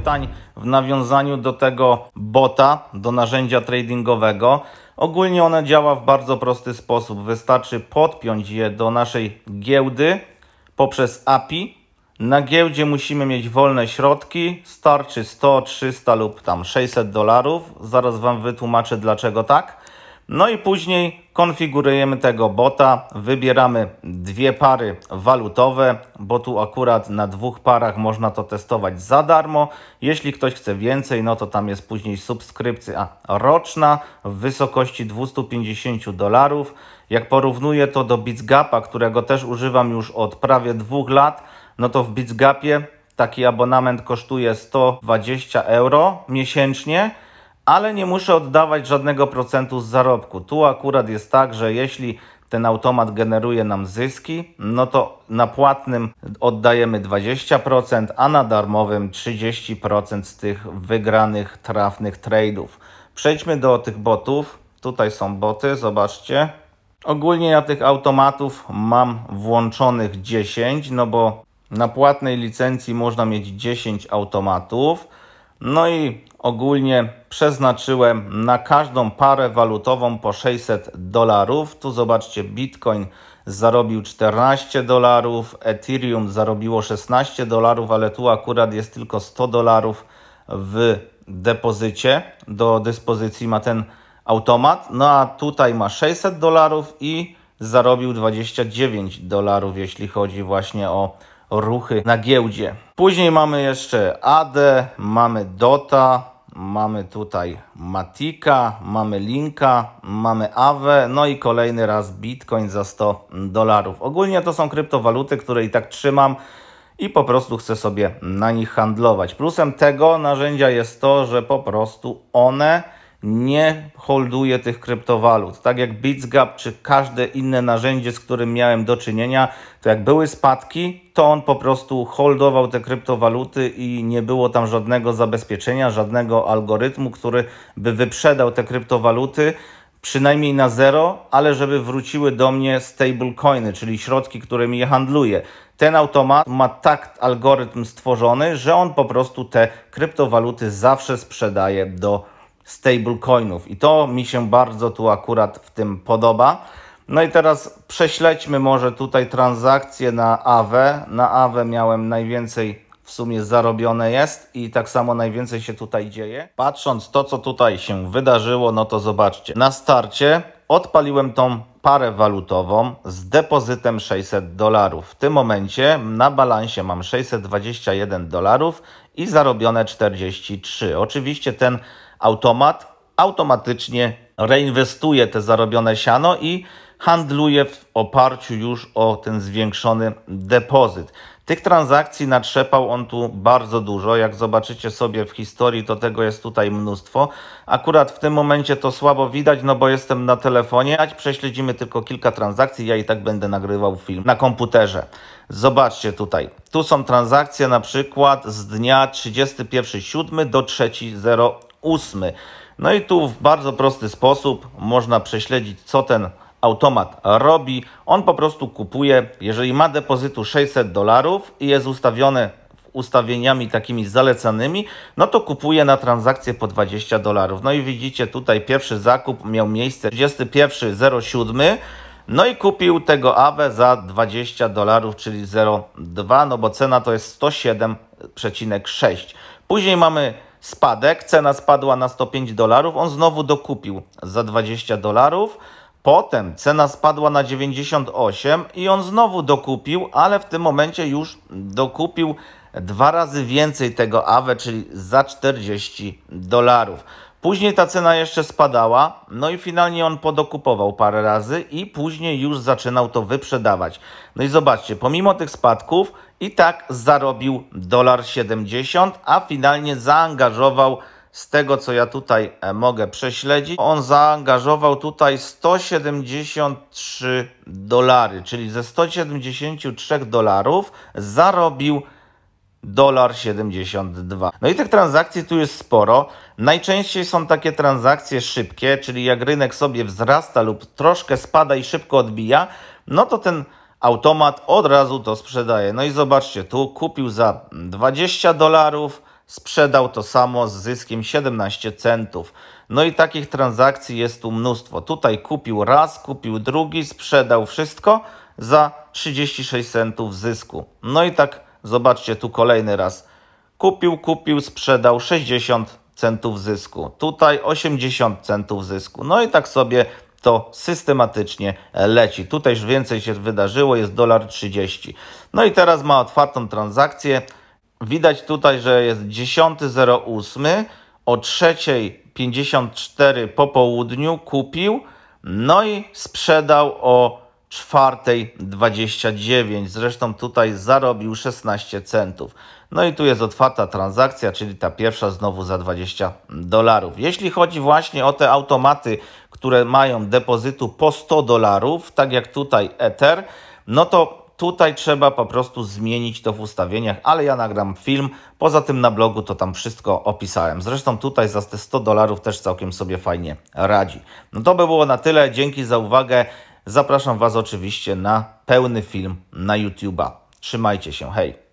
pytań w nawiązaniu do tego bota, do narzędzia tradingowego. Ogólnie ona działa w bardzo prosty sposób. Wystarczy podpiąć je do naszej giełdy poprzez API. Na giełdzie musimy mieć wolne środki, starczy 100, 300 lub tam 600 dolarów. Zaraz Wam wytłumaczę dlaczego tak. No i później konfigurujemy tego bota, wybieramy dwie pary walutowe, bo tu akurat na dwóch parach można to testować za darmo. Jeśli ktoś chce więcej, no to tam jest później subskrypcja roczna w wysokości 250 dolarów. Jak porównuję to do BitsGapa, którego też używam już od prawie dwóch lat, no to w BitsGapie taki abonament kosztuje 120 euro miesięcznie, ale nie muszę oddawać żadnego procentu z zarobku. Tu akurat jest tak, że jeśli ten automat generuje nam zyski, no to na płatnym oddajemy 20%, a na darmowym 30% z tych wygranych, trafnych trade'ów. Przejdźmy do tych botów. Tutaj są boty, zobaczcie. Ogólnie ja tych automatów mam włączonych 10, no bo na płatnej licencji można mieć 10 automatów no i ogólnie przeznaczyłem na każdą parę walutową po 600 dolarów. Tu zobaczcie, Bitcoin zarobił 14 dolarów, Ethereum zarobiło 16 dolarów, ale tu akurat jest tylko 100 dolarów w depozycie. Do dyspozycji ma ten automat. No a tutaj ma 600 dolarów i zarobił 29 dolarów, jeśli chodzi właśnie o ruchy na giełdzie. Później mamy jeszcze AD, mamy DOTA, mamy tutaj Matika, mamy Linka, mamy AWE, no i kolejny raz Bitcoin za 100 dolarów. Ogólnie to są kryptowaluty, które i tak trzymam i po prostu chcę sobie na nich handlować. Plusem tego narzędzia jest to, że po prostu one nie holduję tych kryptowalut. Tak jak BitsGap czy każde inne narzędzie, z którym miałem do czynienia, to jak były spadki, to on po prostu holdował te kryptowaluty i nie było tam żadnego zabezpieczenia, żadnego algorytmu, który by wyprzedał te kryptowaluty przynajmniej na zero, ale żeby wróciły do mnie stablecoiny, czyli środki, którymi je handluję. Ten automat ma tak algorytm stworzony, że on po prostu te kryptowaluty zawsze sprzedaje do stablecoinów. I to mi się bardzo tu akurat w tym podoba. No i teraz prześledźmy może tutaj transakcje na AWE. Na AWE miałem najwięcej w sumie zarobione jest i tak samo najwięcej się tutaj dzieje. Patrząc to, co tutaj się wydarzyło, no to zobaczcie. Na starcie odpaliłem tą parę walutową z depozytem 600 dolarów. W tym momencie na balansie mam 621 dolarów i zarobione 43. Oczywiście ten automat automatycznie reinwestuje te zarobione siano i handluje w oparciu już o ten zwiększony depozyt. Tych transakcji natrzepał on tu bardzo dużo. Jak zobaczycie sobie w historii, to tego jest tutaj mnóstwo. Akurat w tym momencie to słabo widać, no bo jestem na telefonie. Prześledzimy tylko kilka transakcji. Ja i tak będę nagrywał film na komputerze. Zobaczcie tutaj. Tu są transakcje na przykład z dnia 31.07 do 3.08. 8. No i tu w bardzo prosty sposób można prześledzić, co ten automat robi. On po prostu kupuje, jeżeli ma depozytu 600 dolarów i jest ustawiony ustawieniami takimi zalecanymi, no to kupuje na transakcję po 20 dolarów. No i widzicie tutaj pierwszy zakup miał miejsce 31.07. No i kupił tego AWE za 20 dolarów, czyli 0,2, no bo cena to jest 107,6. Później mamy spadek, cena spadła na 105 dolarów, on znowu dokupił za 20 dolarów. Potem cena spadła na 98 i on znowu dokupił, ale w tym momencie już dokupił dwa razy więcej tego AWE, czyli za 40 dolarów. Później ta cena jeszcze spadała, no i finalnie on podokupował parę razy i później już zaczynał to wyprzedawać. No i zobaczcie, pomimo tych spadków i tak zarobił dolar 70, a finalnie zaangażował z tego co ja tutaj e, mogę prześledzić, on zaangażował tutaj 173 dolary, czyli ze 173 dolarów zarobił dolar 72. No i tych transakcji tu jest sporo. Najczęściej są takie transakcje szybkie, czyli jak rynek sobie wzrasta lub troszkę spada i szybko odbija, no to ten automat od razu to sprzedaje. No i zobaczcie, tu kupił za 20 dolarów, sprzedał to samo z zyskiem 17 centów. No i takich transakcji jest tu mnóstwo. Tutaj kupił raz, kupił drugi, sprzedał wszystko za 36 centów zysku. No i tak Zobaczcie tu kolejny raz. Kupił, kupił, sprzedał 60 centów zysku. Tutaj 80 centów zysku. No i tak sobie to systematycznie leci. Tutaj już więcej się wydarzyło, jest dolar 30. No i teraz ma otwartą transakcję. Widać tutaj, że jest 10.08 o 3.54 po południu kupił, no i sprzedał o 4,29. Zresztą tutaj zarobił 16 centów. No i tu jest otwarta transakcja, czyli ta pierwsza znowu za 20 dolarów. Jeśli chodzi właśnie o te automaty, które mają depozytu po 100 dolarów, tak jak tutaj Ether, no to tutaj trzeba po prostu zmienić to w ustawieniach, ale ja nagram film. Poza tym na blogu to tam wszystko opisałem. Zresztą tutaj za te 100 dolarów też całkiem sobie fajnie radzi. No to by było na tyle. Dzięki za uwagę. Zapraszam Was oczywiście na pełny film na YouTube'a. Trzymajcie się, hej!